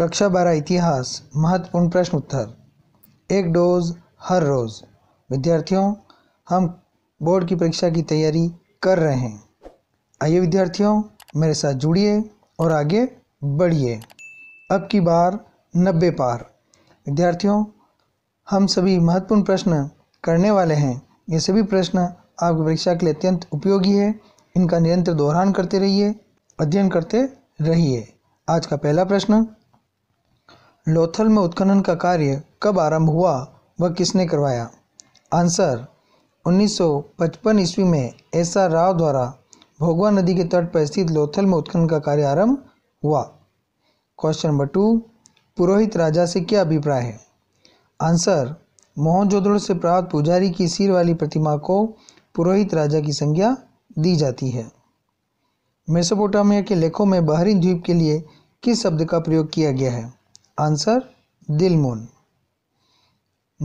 कक्षा बारह इतिहास महत्वपूर्ण प्रश्न उत्तर एक डोज हर रोज़ विद्यार्थियों हम बोर्ड की परीक्षा की तैयारी कर रहे हैं आइए विद्यार्थियों मेरे साथ जुड़िए और आगे बढ़िए अब की बार नब्बे पार विद्यार्थियों हम सभी महत्वपूर्ण प्रश्न करने वाले हैं ये सभी प्रश्न आपकी परीक्षा के लिए अत्यंत उपयोगी है इनका निरंतर दोहरान करते रहिए अध्ययन करते रहिए आज का पहला प्रश्न लोथल में उत्खनन का कार्य कब आरंभ हुआ व किसने करवाया आंसर 1955 ईस्वी में एस आर राव द्वारा भोगवा नदी के तट पर स्थित लोथल में उत्खनन का कार्य आरंभ हुआ क्वेश्चन नंबर टू पुरोहित राजा से क्या अभिप्राय है आंसर मोहनजोदड़ो से प्राप्त पुजारी की सिर वाली प्रतिमा को पुरोहित राजा की संज्ञा दी जाती है मेसोपोटामिया के लेखों में बहरीन द्वीप के लिए किस शब्द का प्रयोग किया गया है आंसर दिलमुन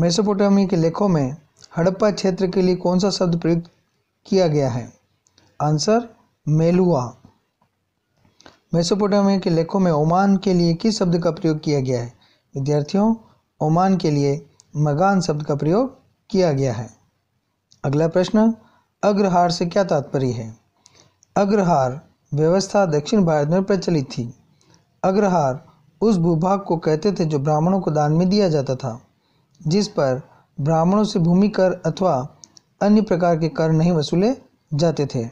मेसोपोटामी के लेखों में हड़प्पा क्षेत्र के लिए कौन सा शब्द प्रयुक्त किया गया है आंसर मेलुआ मेसोपोटामिया के लेखों में ओमान के लिए किस शब्द का प्रयोग किया गया है विद्यार्थियों ओमान के लिए मगान शब्द का प्रयोग किया गया है अगला प्रश्न अग्रहार से क्या तात्पर्य है अग्रहार व्यवस्था दक्षिण भारत में प्रचलित थी अग्रहार उस भूभाग को कहते थे जो ब्राह्मणों को दान में दिया जाता था जिस पर ब्राह्मणों से भूमि कर अथवा अन्य प्रकार के कर नहीं वसूले जाते थे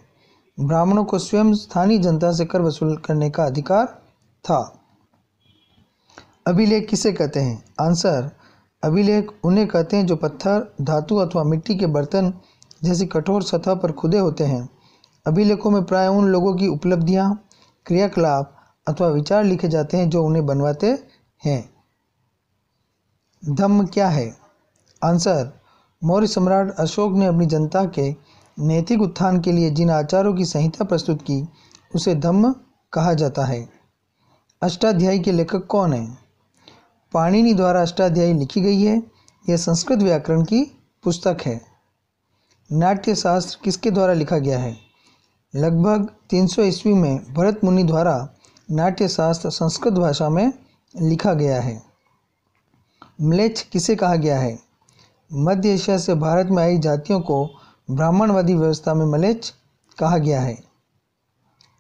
ब्राह्मणों को स्वयं स्थानीय जनता से कर वसूल करने का अधिकार था अभिलेख किसे कहते हैं आंसर अभिलेख उन्हें कहते हैं जो पत्थर धातु अथवा मिट्टी के बर्तन जैसी कठोर सतह पर खुदे होते हैं अभिलेखों में प्राय उन लोगों की उपलब्धियां क्रियाकलाप अथवा विचार लिखे जाते हैं जो उन्हें बनवाते हैं धम्म क्या है आंसर मौर्य सम्राट अशोक ने अपनी जनता के नैतिक उत्थान के लिए जिन आचारों की संहिता प्रस्तुत की उसे धम्म कहा जाता है अष्टाध्यायी के लेखक कौन है पाणिनि द्वारा अष्टाध्यायी लिखी गई है यह संस्कृत व्याकरण की पुस्तक है नाट्य शास्त्र किसके द्वारा लिखा गया है लगभग 300 ईस्वी में भरत मुनि द्वारा नाट्यशास्त्र संस्कृत भाषा में लिखा गया है म्लेच्छ किसे कहा गया है मध्य एशिया से भारत में आई जातियों को ब्राह्मणवादी व्यवस्था में मलेच्छ कहा गया है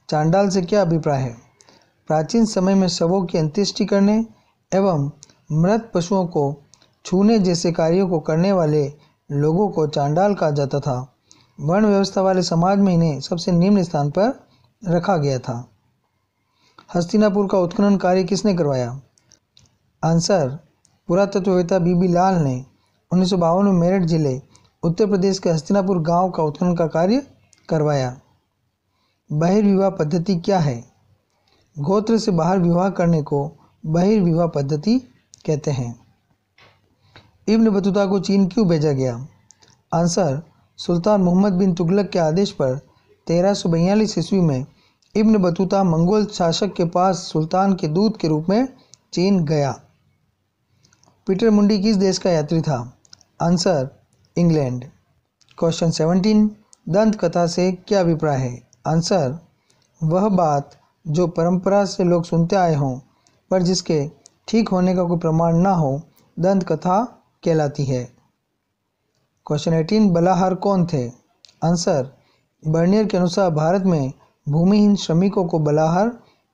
चांडाल से क्या अभिप्राय है प्राचीन समय में शवों की अंत्येष्टि करने एवं मृत पशुओं को छूने जैसे कार्यों को करने वाले लोगों को चांडाल कहा जाता था वर्ण व्यवस्था वाले समाज में इन्हें सबसे निम्न स्थान पर रखा गया था हस्तिनापुर का उत्खनन कार्य किसने करवाया आंसर बी बीबी लाल ने उन्नीस में मेरठ जिले उत्तर प्रदेश के हस्तिनापुर गांव का उत्खनन का कार्य करवाया बहिर्विवाह पद्धति क्या है गोत्र से बाहर विवाह करने को बहिर्विवाह पद्धति कहते हैं इब्न बतूता को चीन क्यों भेजा गया आंसर सुल्तान मोहम्मद बिन तुगलक के आदेश पर तेरह सौ ईस्वी में इब्न बतूता मंगोल शासक के पास सुल्तान के दूत के रूप में चीन गया पीटर मुंडी किस देश का यात्री था आंसर इंग्लैंड क्वेश्चन सेवनटीन दंत कथा से क्या अभिप्राय है आंसर वह बात जो परंपरा से लोग सुनते आए हों पर जिसके ठीक होने का कोई प्रमाण ना हो दंत कथा कहलाती है क्वेश्चन एटीन बलाहार कौन थे आंसर बर्नियर के अनुसार भारत में भूमिहीन श्रमिकों को बलाहार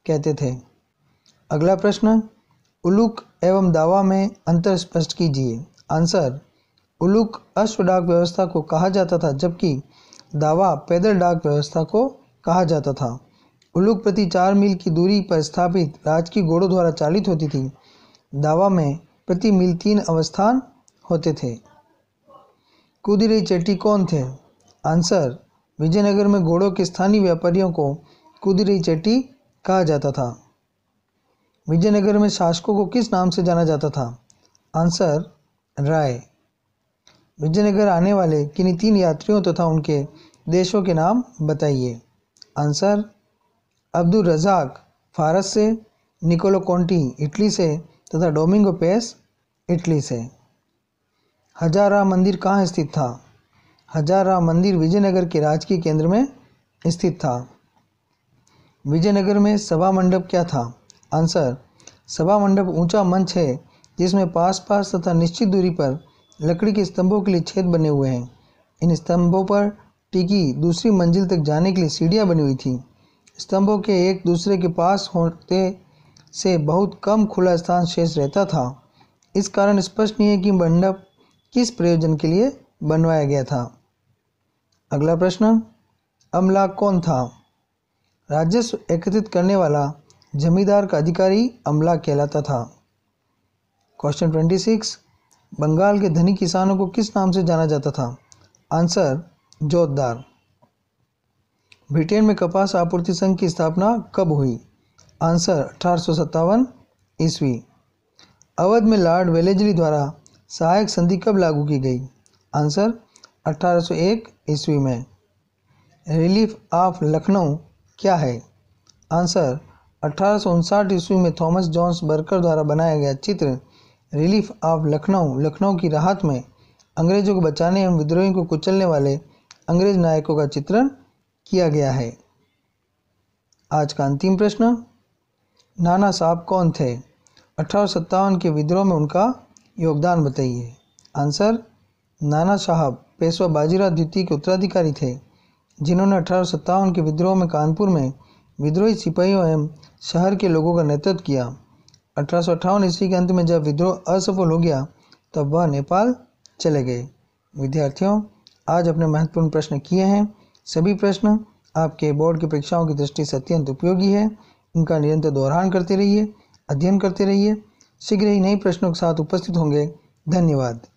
कहते थे अगला प्रश्न उलूक एवं दावा में अंतर स्पष्ट कीजिए आंसर उलूक अश्व डाक व्यवस्था को कहा जाता था जबकि दावा पैदल डाक व्यवस्था को कहा जाता था उलूक प्रति चार मील की दूरी पर स्थापित राजकीय घोड़ों द्वारा चालित होती थी दावा में प्रति मील तीन अवस्थान होते थे कुदरी चेटी कौन थे आंसर विजयनगर में घोड़ों के स्थानीय व्यापारियों को कुदरी चट्टी कहा जाता था विजयनगर में शासकों को किस नाम से जाना जाता था आंसर राय विजयनगर आने वाले किन्हीं तीन यात्रियों तथा तो उनके देशों के नाम बताइए आंसर अब्दुल रजाक फारस से निकोलो कोंटी इटली से तथा डोमिंगो पेस इटली से हजारा मंदिर कहाँ स्थित था हजारा मंदिर विजयनगर के राजकीय केंद्र में स्थित था विजयनगर में सभा मंडप क्या था आंसर सभा मंडप ऊंचा मंच है जिसमें पास पास तथा निश्चित दूरी पर लकड़ी के स्तंभों के लिए छेद बने हुए हैं इन स्तंभों पर टिकी दूसरी मंजिल तक जाने के लिए सीढ़ियाँ बनी हुई थी स्तंभों के एक दूसरे के पास होते से बहुत कम खुला स्थान शेष रहता था इस कारण स्पष्ट नहीं है कि मंडप किस प्रयोजन के लिए बनवाया गया था अगला प्रश्न अमला कौन था राजस्व एकत्रित करने वाला जमींदार का अधिकारी अमला कहलाता था क्वेश्चन ट्वेंटी सिक्स बंगाल के धनी किसानों को किस नाम से जाना जाता था आंसर जोतदार ब्रिटेन में कपास आपूर्ति संघ की स्थापना कब हुई आंसर अठारह ईस्वी अवध में लॉर्ड वेलेजली द्वारा सहायक संधि कब लागू की गई आंसर 1801 ईस्वी में रिलीफ ऑफ लखनऊ क्या है आंसर अठारह ईस्वी में थॉमस जॉन्स बर्कर द्वारा बनाया गया चित्र रिलीफ ऑफ लखनऊ लखनऊ की राहत में अंग्रेजों को बचाने एवं विद्रोही को कुचलने वाले अंग्रेज नायकों का चित्रण किया गया है आज का अंतिम प्रश्न नाना साहब कौन थे अठारह के विद्रोह में उनका योगदान बताइए आंसर नाना साहब पेशवा बाजीराव द्वितीय के उत्तराधिकारी थे जिन्होंने अठारह के विद्रोह में कानपुर में विद्रोही सिपाहियों एवं शहर के लोगों का नेतृत्व किया अठारह ईस्वी के अंत में जब विद्रोह असफल हो गया तब वह नेपाल चले गए विद्यार्थियों आज अपने महत्वपूर्ण प्रश्न किए हैं सभी प्रश्न आपके बोर्ड की परीक्षाओं की दृष्टि से अत्यंत उपयोगी है इनका निरंतर दोहरान करते रहिए अध्ययन करते रहिए शीघ्र ही नए प्रश्नों के साथ उपस्थित होंगे धन्यवाद